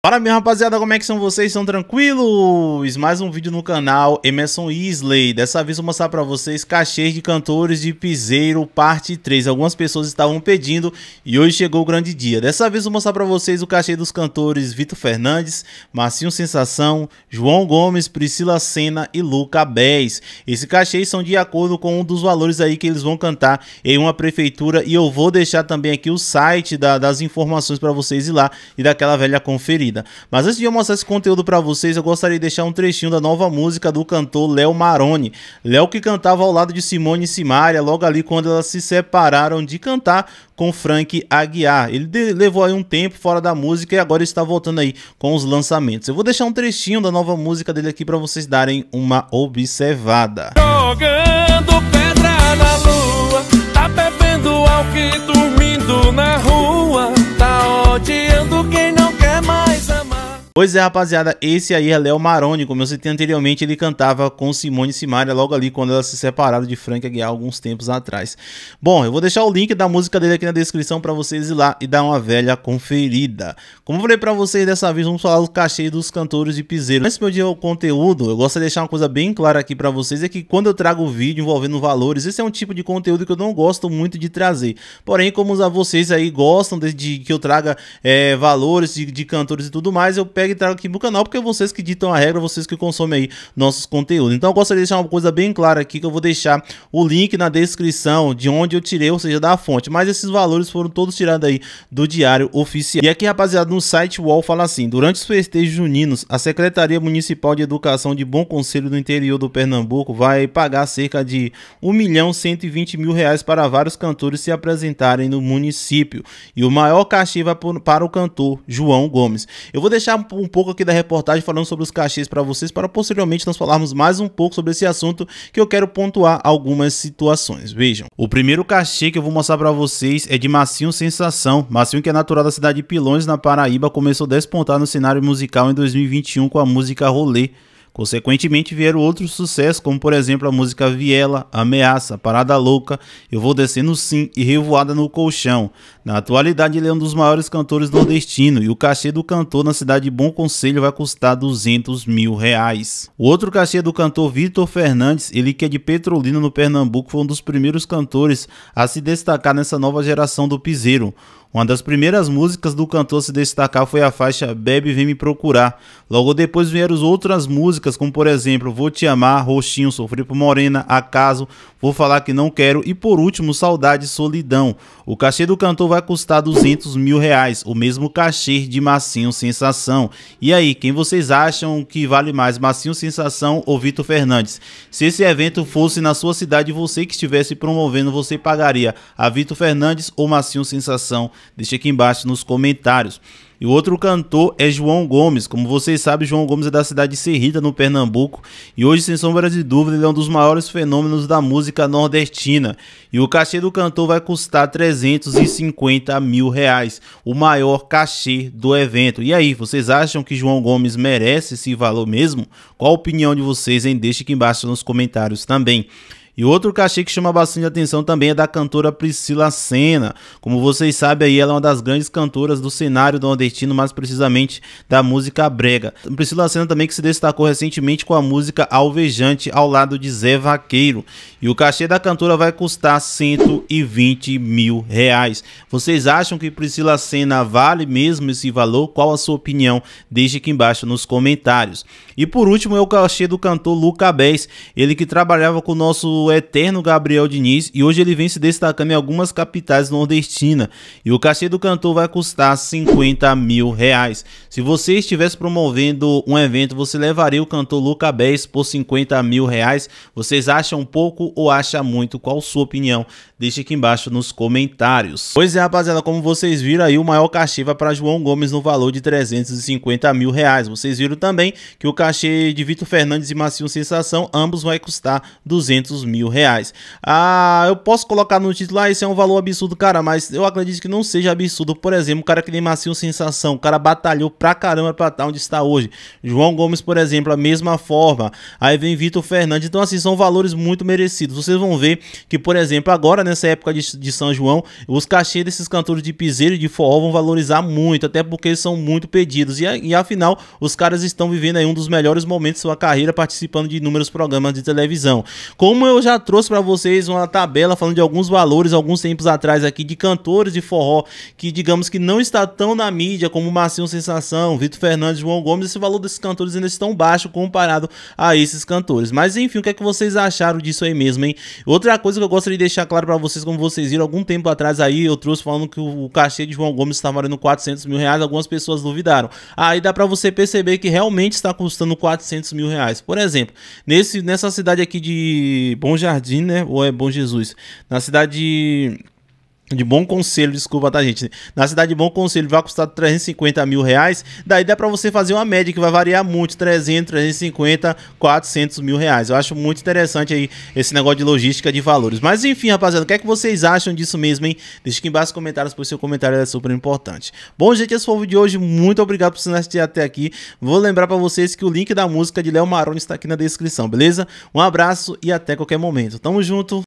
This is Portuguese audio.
Fala minha rapaziada, como é que são vocês? São tranquilos? Mais um vídeo no canal Emerson Isley. Dessa vez vou mostrar pra vocês cachês de cantores de piseiro parte 3. Algumas pessoas estavam pedindo e hoje chegou o grande dia. Dessa vez vou mostrar pra vocês o cachê dos cantores Vitor Fernandes, Marcinho Sensação, João Gomes, Priscila Senna e Luca Béz. Esses cachês são de acordo com um dos valores aí que eles vão cantar em uma prefeitura e eu vou deixar também aqui o site da, das informações pra vocês ir lá e daquela velha conferir vida. Mas antes de eu mostrar esse conteúdo para vocês, eu gostaria de deixar um trechinho da nova música do cantor Léo Maroni. Léo que cantava ao lado de Simone e Simaria, logo ali quando elas se separaram de cantar com Frank Aguiar. Ele levou aí um tempo fora da música e agora está voltando aí com os lançamentos. Eu vou deixar um trechinho da nova música dele aqui para vocês darem uma observada. Jogando pedra na lua, tá bebendo álcool e dormindo na rua. Pois é, rapaziada, esse aí é Léo Maroni, como eu citei anteriormente, ele cantava com Simone Simaria logo ali quando elas se separaram de Frank Aguiar alguns tempos atrás. Bom, eu vou deixar o link da música dele aqui na descrição para vocês ir lá e dar uma velha conferida. Como eu falei para vocês dessa vez, vamos falar do cachê dos cantores de piseiro. Nesse meu dia o conteúdo, eu gosto de deixar uma coisa bem clara aqui para vocês, é que quando eu trago vídeo envolvendo valores, esse é um tipo de conteúdo que eu não gosto muito de trazer. Porém, como vocês aí gostam de, de que eu traga é, valores de, de cantores e tudo mais, eu pego hashtag trago aqui pro canal, porque é vocês que ditam a regra, vocês que consomem aí nossos conteúdos. Então eu gostaria de deixar uma coisa bem clara aqui, que eu vou deixar o link na descrição de onde eu tirei, ou seja, da fonte. Mas esses valores foram todos tirados aí do diário oficial. E aqui, rapaziada, no site UOL fala assim, durante os festejos juninos, a Secretaria Municipal de Educação de Bom Conselho do Interior do Pernambuco vai pagar cerca de 1 milhão 120 mil reais para vários cantores se apresentarem no município. E o maior cachê vai para o cantor João Gomes. Eu vou deixar um pouco aqui da reportagem falando sobre os cachês para vocês, para posteriormente nós falarmos mais um pouco sobre esse assunto, que eu quero pontuar algumas situações. Vejam, o primeiro cachê que eu vou mostrar para vocês é de Massinho Sensação. Massinho que é natural da cidade de Pilões, na Paraíba, começou a despontar no cenário musical em 2021 com a música Rolê. Consequentemente, vieram outros sucessos, como por exemplo a música Viela, Ameaça, Parada Louca, Eu Vou Descendo Sim e Revoada no Colchão. Na atualidade, ele é um dos maiores cantores nordestinos e o cachê do cantor na cidade de Bom Conselho vai custar 200 mil reais. O outro cachê do cantor Vitor Fernandes, ele que é de Petrolina no Pernambuco, foi um dos primeiros cantores a se destacar nessa nova geração do piseiro. Uma das primeiras músicas do cantor se destacar foi a faixa Bebe Vem Me Procurar. Logo depois vieram outras músicas, como por exemplo Vou Te Amar, Roxinho, Sofri por Morena, Acaso, Vou Falar Que Não Quero e por último Saudade e Solidão. O cachê do cantor vai custar 200 mil reais, o mesmo cachê de Massinho Sensação. E aí, quem vocês acham que vale mais, Massinho Sensação ou Vitor Fernandes? Se esse evento fosse na sua cidade e você que estivesse promovendo, você pagaria a Vitor Fernandes ou Massinho Sensação? Deixe aqui embaixo nos comentários. E o outro cantor é João Gomes. Como vocês sabem, João Gomes é da cidade de Serrita, no Pernambuco. E hoje, sem sombra de dúvida, ele é um dos maiores fenômenos da música nordestina. E o cachê do cantor vai custar 350 mil reais, o maior cachê do evento. E aí, vocês acham que João Gomes merece esse valor mesmo? Qual a opinião de vocês, hein? Deixe aqui embaixo nos comentários também. E outro cachê que chama bastante atenção também é da cantora Priscila Senna. Como vocês sabem aí, ela é uma das grandes cantoras do cenário do nordestino, mais precisamente da música brega. Priscila Senna também que se destacou recentemente com a música Alvejante ao lado de Zé Vaqueiro. E o cachê da cantora vai custar 120 mil reais. Vocês acham que Priscila Senna vale mesmo esse valor? Qual a sua opinião? Deixe aqui embaixo nos comentários. E por último é o cachê do cantor Luca Bez ele que trabalhava com o nosso o eterno Gabriel Diniz e hoje ele vem se destacando em algumas capitais nordestinas. E o cachê do cantor vai custar 50 mil reais. Se você estivesse promovendo um evento, você levaria o cantor Luca Bess por 50 mil reais? Vocês acham pouco ou acham muito? Qual sua opinião? Deixe aqui embaixo nos comentários. Pois é, rapaziada, como vocês viram aí, o maior cachê vai para João Gomes no valor de 350 mil reais. Vocês viram também que o cachê de Vitor Fernandes e Macio Sensação, ambos vai custar 200 mil mil reais. Ah, eu posso colocar no título, ah, isso é um valor absurdo, cara, mas eu acredito que não seja absurdo. Por exemplo, o cara que nem Macio Sensação, o cara batalhou pra caramba pra estar onde está hoje. João Gomes, por exemplo, a mesma forma. Aí vem Vitor Fernandes. Então, assim, são valores muito merecidos. Vocês vão ver que, por exemplo, agora nessa época de, de São João, os cachês desses cantores de piseiro e de forró vão valorizar muito, até porque eles são muito pedidos. E, e afinal, os caras estão vivendo aí um dos melhores momentos de sua carreira, participando de inúmeros programas de televisão. Como eu já já trouxe para vocês uma tabela falando de alguns valores, alguns tempos atrás aqui, de cantores de forró que, digamos que não está tão na mídia como Marcinho Sensação, Vitor Fernandes, João Gomes. Esse valor desses cantores ainda estão baixo comparado a esses cantores. Mas enfim, o que é que vocês acharam disso aí mesmo, hein? Outra coisa que eu gostaria de deixar claro para vocês, como vocês viram algum tempo atrás aí, eu trouxe falando que o cachê de João Gomes estava valendo 400 mil reais, algumas pessoas duvidaram. Aí dá para você perceber que realmente está custando 400 mil reais. Por exemplo, nesse, nessa cidade aqui de Bom Jardim, né? Ou é Bom Jesus. Na cidade de Bom Conselho, desculpa, tá, gente? Na cidade de Bom Conselho vai custar 350 mil reais. Daí dá pra você fazer uma média que vai variar muito: 300, 350, 400 mil reais. Eu acho muito interessante aí esse negócio de logística de valores. Mas enfim, rapaziada, o que é que vocês acham disso mesmo, hein? Deixa aqui embaixo nos comentários, pois seu comentário é super importante. Bom, gente, esse foi o vídeo de hoje. Muito obrigado por assistir até aqui. Vou lembrar pra vocês que o link da música de Léo Maroni está aqui na descrição, beleza? Um abraço e até qualquer momento. Tamo junto.